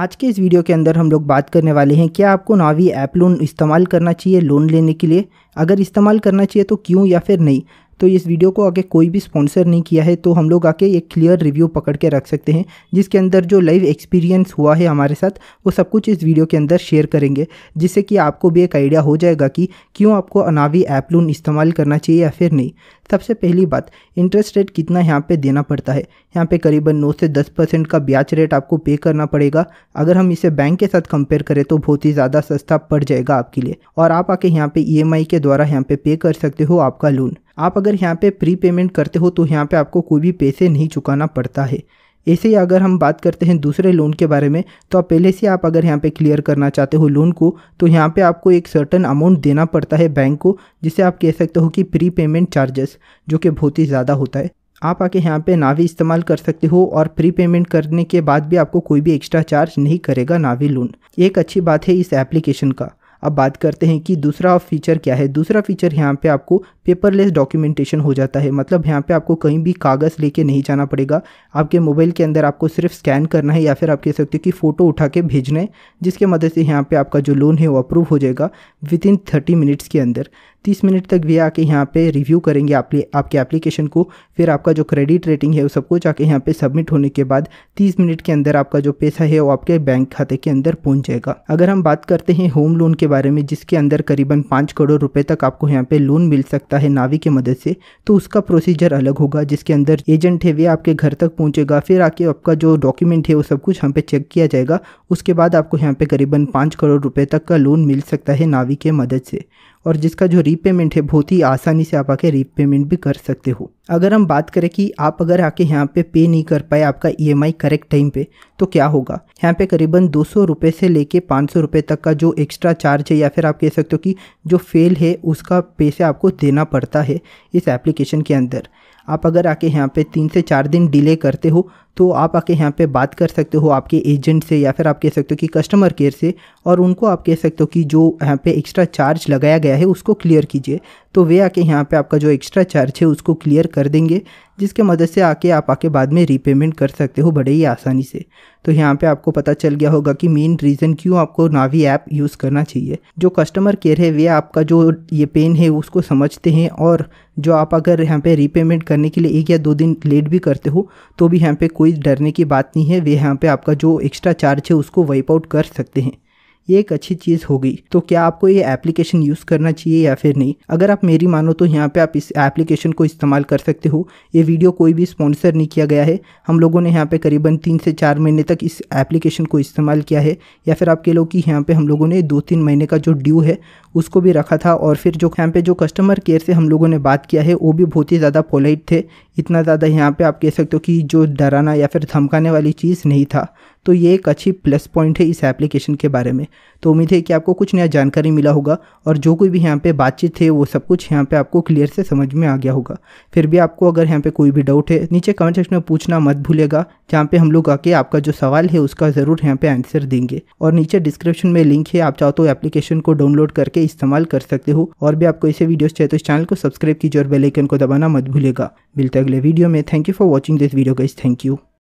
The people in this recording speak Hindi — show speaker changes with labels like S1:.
S1: आज के इस वीडियो के अंदर हम लोग बात करने वाले हैं क्या आपको नावी ऐप लोन इस्तेमाल करना चाहिए लोन लेने के लिए अगर इस्तेमाल करना चाहिए तो क्यों या फिर नहीं तो इस वीडियो को आगे कोई भी स्पॉन्सर नहीं किया है तो हम लोग आके एक क्लियर रिव्यू पकड़ के रख सकते हैं जिसके अंदर जो लाइव एक्सपीरियंस हुआ है हमारे साथ वो सब कुछ इस वीडियो के अंदर शेयर करेंगे जिससे कि आपको भी एक आइडिया हो जाएगा कि क्यों आपको अनावी ऐप लोन इस्तेमाल करना चाहिए या फिर नहीं सबसे पहली बात इंटरेस्ट रेट कितना यहाँ पे देना पड़ता है यहाँ पे करीबन नौ से दस परसेंट का ब्याज रेट आपको पे करना पड़ेगा अगर हम इसे बैंक के साथ कंपेयर करें तो बहुत ही ज़्यादा सस्ता पड़ जाएगा आपके लिए और आप आके यहाँ पे ई e के द्वारा यहाँ पे पे कर सकते हो आपका लोन आप अगर यहाँ पे प्री पेमेंट करते हो तो यहाँ पे आपको कोई भी पैसे नहीं चुकाना पड़ता है ऐसे ही अगर हम बात करते हैं दूसरे लोन के बारे में तो आप पहले से आप अगर यहाँ पे क्लियर करना चाहते हो लोन को तो यहाँ पे आपको एक सर्टन अमाउंट देना पड़ता है बैंक को जिसे आप कह सकते हो कि प्री पेमेंट चार्जेस जो कि बहुत ही ज़्यादा होता है आप आके यहाँ पे नावी इस्तेमाल कर सकते हो और प्री पेमेंट करने के बाद भी आपको कोई भी एक्स्ट्रा चार्ज नहीं करेगा नावी लोन एक अच्छी बात है इस एप्लीकेशन का अब बात करते हैं कि दूसरा फीचर क्या है दूसरा फीचर यहाँ पे आपको पेपरलेस डॉक्यूमेंटेशन हो जाता है मतलब यहाँ पे आपको कहीं भी कागज़ लेके नहीं जाना पड़ेगा आपके मोबाइल के अंदर आपको सिर्फ स्कैन करना है या फिर आप कह सकते हो कि फ़ोटो उठा के भेजना है जिसके मदद से यहाँ पर आपका जो लोन है वो अप्रूव हो जाएगा विद इन थर्टी मिनट्स के अंदर तीस मिनट तक भी आके यहाँ पे रिव्यू करेंगे आप आपके एप्लीकेशन को फिर आपका जो क्रेडिट रेटिंग है वो सबको जाके यहाँ पे सबमिट होने के बाद तीस मिनट के अंदर आपका जो पैसा है वो आपके बैंक खाते के अंदर पहुँच जाएगा अगर हम बात करते हैं होम लोन के बारे में जिसके अंदर करीबन पाँच करोड़ रुपये तक आपको यहाँ पे लोन मिल सकता है नावी की मदद से तो उसका प्रोसीजर अलग होगा जिसके अंदर एजेंट है वे आपके घर तक पहुँचेगा फिर आके आपका जो डॉक्यूमेंट है वो सब कुछ यहाँ पे चेक किया जाएगा उसके बाद आपको यहाँ पे करीबन पाँच करोड़ रुपये तक का लोन मिल सकता है नावी के मदद से और जिसका जो रीपेमेंट है बहुत ही आसानी से आप आके रीपेमेंट भी कर सकते हो अगर हम बात करें कि आप अगर आके यहाँ पे पे नहीं कर पाए आपका ईएमआई करेक्ट टाइम पे तो क्या होगा यहाँ पे करीबन दो सौ रुपये से लेके पाँच सौ रुपये तक का जो एक्स्ट्रा चार्ज है या फिर आप कह सकते हो कि जो फेल है उसका पैसे आपको देना पड़ता है इस एप्लीकेशन के अंदर आप अगर आके यहाँ पे तीन से चार दिन डिले करते हो तो आप आके यहाँ पे बात कर सकते हो आपके एजेंट से या फिर आप कह सकते हो कि कस्टमर केयर से और उनको आप कह सकते हो कि जो यहाँ पे एक्स्ट्रा चार्ज लगाया गया है उसको क्लियर कीजिए तो वे आके यहाँ पे आपका जो एक्स्ट्रा चार्ज है उसको क्लियर कर कर देंगे जिसके मदद से आके आप आके बाद में रीपेमेंट कर सकते हो बड़े ही आसानी से तो यहाँ पे आपको पता चल गया होगा कि मेन रीज़न क्यों आपको नावी ऐप यूज़ करना चाहिए जो कस्टमर केयर है वे आपका जो ये पेन है उसको समझते हैं और जो आप अगर यहाँ पे रीपेमेंट करने के लिए एक या दो दिन लेट भी करते हो तो भी यहाँ पे कोई डरने की बात नहीं है वे यहाँ पे आपका जो एक्स्ट्रा चार्ज है उसको वाइप आउट कर सकते हैं ये एक अच्छी चीज़ होगी तो क्या आपको ये एप्लीकेशन यूज़ करना चाहिए या फिर नहीं अगर आप मेरी मानो तो यहाँ पे आप इस एप्लीकेशन को इस्तेमाल कर सकते हो ये वीडियो कोई भी स्पॉन्सर नहीं किया गया है हम लोगों ने यहाँ पे करीबन तीन से चार महीने तक इस एप्लीकेशन को इस्तेमाल किया है या फिर आपके लोग कि यहाँ पे हम लोगों ने दो तीन महीने का जो ड्यू है उसको भी रखा था और फिर जो यहाँ पे जो कस्टमर केयर से हम लोगों ने बात किया है वो भी बहुत ही ज़्यादा पोलाइट थे इतना ज़्यादा यहाँ पे आप कह सकते हो कि जो डराना या फिर धमकाने वाली चीज़ नहीं था तो ये एक अच्छी प्लस पॉइंट है इस एप्लीकेशन के बारे में तो उम्मीद है कि आपको कुछ नया जानकारी मिला होगा और जो कोई भी यहाँ पे बातचीत है वो सब कुछ यहाँ पे आपको क्लियर से समझ में आ गया होगा फिर भी आपको अगर यहाँ पे कोई भी डाउट है नीचे कमेंट सेक्शन में पूछना मत भूलेगा जहाँ पे हम लोग आके आपका जो सवाल है उसका ज़रूर यहाँ पे आंसर देंगे और नीचे डिस्क्रिप्शन में लिंक है आप चाहो तो एप्लीकेशन को डाउनलोड करके इस्तेमाल कर सकते हो और भी आपको ऐसे वीडियोज़ चाहिए तो इस चैनल को सब्सक्राइब कीजिए और बेलाइकन को दबाना मत भूलेगा मिलते अगले वीडियो में thank you for watching this video guys thank you